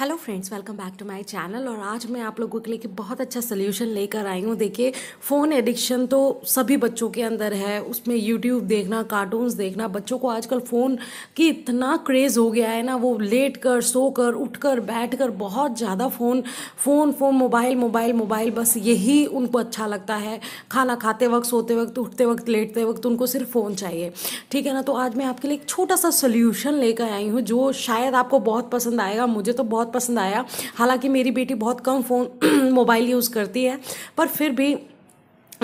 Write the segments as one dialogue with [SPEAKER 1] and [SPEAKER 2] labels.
[SPEAKER 1] hello friends welcome back to my channel और आज मैं आप लोगों के लिए कि बहुत अच्छा सलूशन लेकर आई हूँ देखिए फ़ोन एडिक्शन तो सभी बच्चों के अंदर है उसमें यूट्यूब देखना कार्टून्स देखना बच्चों को आजकल फ़ोन की इतना क्रेज़ हो गया है ना वो लेट कर सो कर उठ कर बैठ कर बहुत ज़्यादा phone phone phone mobile mobile mobile बस यही उनको अच्छा लगता है खाना खाते वक्त सोते वक्त उठते वक्त लेटते वक्त उनको सिर्फ फ़ोन चाहिए ठीक है ना तो आज मैं आपके लिए एक छोटा सा सोल्यूशन लेकर आई हूँ जो शायद आपको बहुत पसंद आएगा मुझे तो बहुत बहुत पसंद आया हालांकि मेरी बेटी बहुत कम फ़ोन मोबाइल यूज़ करती है पर फिर भी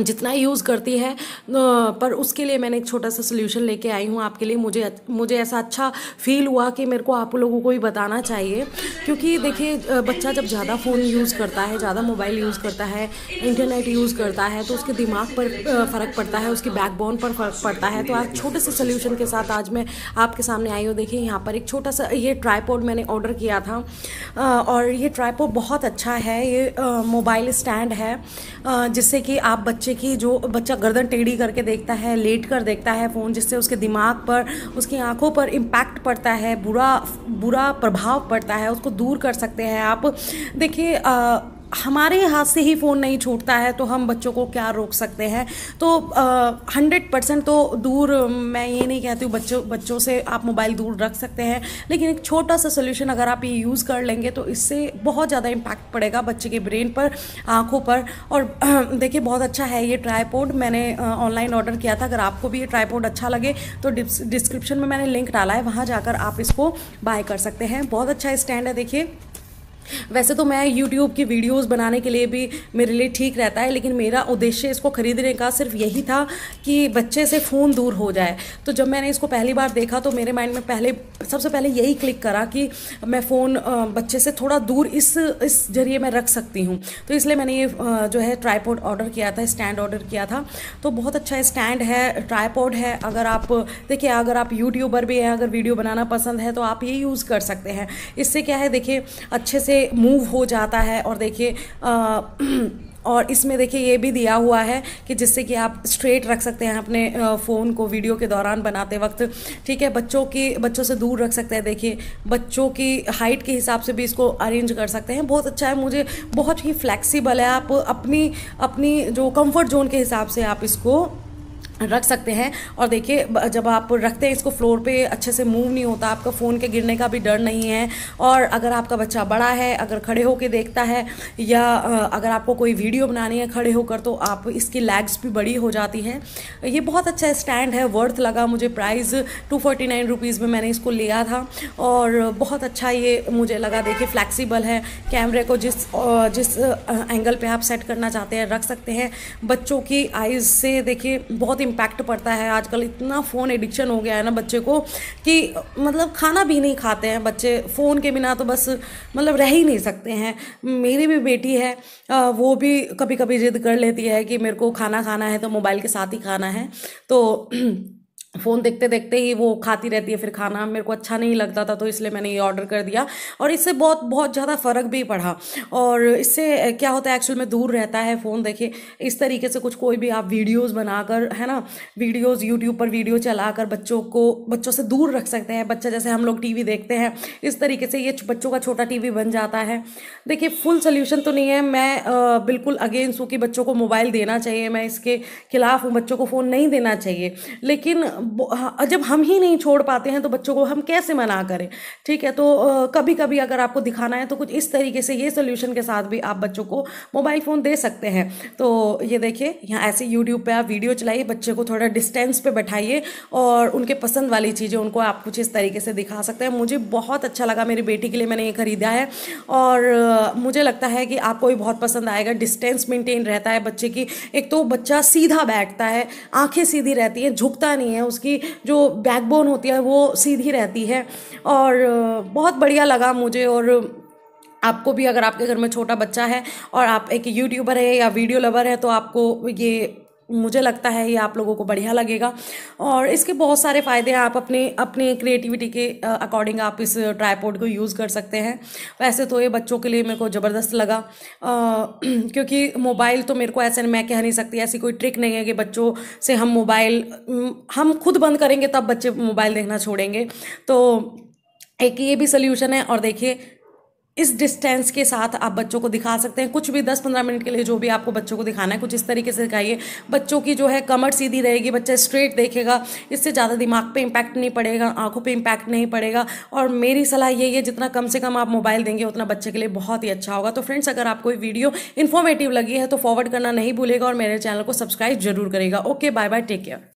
[SPEAKER 1] जितना यूज़ करती है पर उसके लिए मैंने एक छोटा सा सोल्यूशन लेके आई हूँ आपके लिए मुझे मुझे ऐसा अच्छा फील हुआ कि मेरे को आप लोगों को ही बताना चाहिए क्योंकि देखिए बच्चा जब ज़्यादा फ़ोन यूज़ करता है ज़्यादा मोबाइल यूज़ करता है इंटरनेट यूज़ करता है तो उसके दिमाग पर फ़र्क पड़ता है उसकी बैकबोन पर फ़र्क पड़ता है तो आज छोटे से सोल्यूशन के साथ आज मैं आपके सामने आई हूँ देखिए यहाँ पर एक छोटा सा ये ट्राईपोड मैंने ऑर्डर किया था और ये ट्राईपोड बहुत अच्छा है ये मोबाइल स्टैंड है जिससे कि आप बच्चे बच्चे की जो बच्चा गर्दन टेढ़ी करके देखता है लेट कर देखता है फ़ोन जिससे उसके दिमाग पर उसकी आँखों पर इम्पैक्ट पड़ता है बुरा बुरा प्रभाव पड़ता है उसको दूर कर सकते हैं आप देखिए हमारे हाथ से ही फ़ोन नहीं छूटता है तो हम बच्चों को क्या रोक सकते हैं तो हंड्रेड परसेंट तो दूर मैं ये नहीं कहती हूँ बच्चों बच्चों से आप मोबाइल दूर रख सकते हैं लेकिन एक छोटा सा सोल्यूशन अगर आप ये यूज़ कर लेंगे तो इससे बहुत ज़्यादा इम्पैक्ट पड़ेगा बच्चे के ब्रेन पर आँखों पर और देखिए बहुत अच्छा है ये ट्राईपोर्ड मैंने ऑनलाइन ऑर्डर किया था अगर आपको भी ये ट्राईपोर्ड अच्छा लगे तो डिस्क्रिप्शन में मैंने लिंक डाला है वहाँ जाकर आप इसको बाय कर सकते हैं बहुत अच्छा स्टैंड है देखिए वैसे तो मैं यूट्यूब की वीडियोस बनाने के लिए भी मेरे लिए ठीक रहता है लेकिन मेरा उद्देश्य इसको ख़रीदने का सिर्फ यही था कि बच्चे से फ़ोन दूर हो जाए तो जब मैंने इसको पहली बार देखा तो मेरे माइंड में पहले सबसे पहले यही क्लिक करा कि मैं फ़ोन बच्चे से थोड़ा दूर इस इस जरिए मैं रख सकती हूँ तो इसलिए मैंने ये जो है ट्राईपोड ऑर्डर किया था स्टैंड ऑर्डर किया था तो बहुत अच्छा स्टैंड है ट्राईपोड है अगर आप देखिए अगर आप यूट्यूबर भी हैं अगर वीडियो बनाना पसंद है तो आप ये यूज़ कर सकते हैं इससे क्या है देखिए अच्छे से से मूव हो जाता है और देखिए और इसमें देखिए ये भी दिया हुआ है कि जिससे कि आप स्ट्रेट रख सकते हैं अपने फ़ोन को वीडियो के दौरान बनाते वक्त ठीक है बच्चों की बच्चों से दूर रख सकते हैं देखिए बच्चों की हाइट के हिसाब से भी इसको अरेंज कर सकते हैं बहुत अच्छा है मुझे बहुत ही फ्लेक्सिबल है आप अपनी अपनी जो कम्फर्ट जोन के हिसाब से आप इसको रख सकते हैं और देखिए जब आप रखते हैं इसको फ्लोर पे अच्छे से मूव नहीं होता आपका फ़ोन के गिरने का भी डर नहीं है और अगर आपका बच्चा बड़ा है अगर खड़े होकर देखता है या अगर आपको कोई वीडियो बनानी है खड़े होकर तो आप इसकी लैग्स भी बड़ी हो जाती हैं ये बहुत अच्छा स्टैंड है वर्थ लगा मुझे price two forty nine rupees में मैंने इसको लिया था और बहुत अच्छा ये मुझे लगा देखिए फ्लैक्सीबल है कैमरे को जिस जिस एंगल पर आप सेट करना चाहते हैं रख सकते हैं बच्चों की आइज़ से देखिए बहुत इम्पैक्ट पड़ता है आजकल इतना फ़ोन एडिक्शन हो गया है ना बच्चे को कि मतलब खाना भी नहीं खाते हैं बच्चे फ़ोन के बिना तो बस मतलब रह ही नहीं सकते हैं मेरी भी बेटी है वो भी कभी कभी जिद कर लेती है कि मेरे को खाना खाना है तो मोबाइल के साथ ही खाना है तो फ़ोन देखते देखते ही वो खाती रहती है फिर खाना मेरे को अच्छा नहीं लगता था तो इसलिए मैंने ये ऑर्डर कर दिया और इससे बहुत बहुत ज़्यादा फ़र्क भी पड़ा और इससे क्या होता है एक्चुअल में दूर रहता है फ़ोन देखिए इस तरीके से कुछ कोई भी आप वीडियोस बनाकर है ना वीडियोस यूट्यूब पर वीडियो चलाकर बच्चों को बच्चों से दूर रख सकते हैं बच्चा जैसे हम लोग टी देखते हैं इस तरीके से ये बच्चों का छोटा टी बन जाता है देखिए फुल सोल्यूशन तो नहीं है मैं बिल्कुल अगेंस्ट हूँ कि बच्चों को मोबाइल देना चाहिए मैं इसके खिलाफ हूँ बच्चों को फ़ोन नहीं देना चाहिए लेकिन हाँ, जब हम ही नहीं छोड़ पाते हैं तो बच्चों को हम कैसे मना करें ठीक है तो कभी कभी अगर आपको दिखाना है तो कुछ इस तरीके से ये सोल्यूशन के साथ भी आप बच्चों को मोबाइल फ़ोन दे सकते हैं तो ये देखिए यहाँ ऐसे यूट्यूब पर आप वीडियो चलाइए बच्चे को थोड़ा डिस्टेंस पर बैठाइए और उनके पसंद वाली चीज़ें उनको आप कुछ इस तरीके से दिखा सकते हैं मुझे बहुत अच्छा लगा मेरी बेटी के लिए मैंने ये ख़रीदा है और मुझे लगता है कि आपको भी बहुत पसंद आएगा डिस्टेंस मेंटेन रहता है बच्चे की एक तो बच्चा सीधा बैठता है आंखें सीधी रहती हैं झुकता नहीं है उस उसकी जो बैकबोन होती है वो सीधी रहती है और बहुत बढ़िया लगा मुझे और आपको भी अगर आपके घर में छोटा बच्चा है और आप एक यूट्यूबर है या वीडियो लवर है तो आपको ये मुझे लगता है ये आप लोगों को बढ़िया लगेगा और इसके बहुत सारे फ़ायदे हैं आप अपने अपने क्रिएटिविटी के अकॉर्डिंग आप इस ट्राईपोर्ट को यूज़ कर सकते हैं वैसे तो ये बच्चों के लिए मेरे को ज़बरदस्त लगा आ, क्योंकि मोबाइल तो मेरे को ऐसे मैं कह नहीं सकती ऐसी कोई ट्रिक नहीं है कि बच्चों से हम मोबाइल हम खुद बंद करेंगे तब बच्चे मोबाइल देखना छोड़ेंगे तो एक ये भी सोल्यूशन है और देखिए इस डिस्टेंस के साथ आप बच्चों को दिखा सकते हैं कुछ भी 10-15 मिनट के लिए जो भी आपको बच्चों को दिखाना है कुछ इस तरीके से दिखाइए बच्चों की जो है कमर सीधी रहेगी बच्चा स्ट्रेट देखेगा इससे ज़्यादा दिमाग पे इम्पैक्ट नहीं पड़ेगा आंखों पे इम्पैक्ट नहीं पड़ेगा और मेरी सलाह यही है जितना कम से कम आप मोबाइल देंगे उतना बच्चे के लिए बहुत ही अच्छा होगा तो फ्रेंड्स अगर आपको ये वीडियो इन्फॉर्मेटिव लगी है तो फॉरवर्ड करना नहीं भूलेगा और मेरे चैनल को सब्सक्राइब जरूर करेगा okay bye bye take care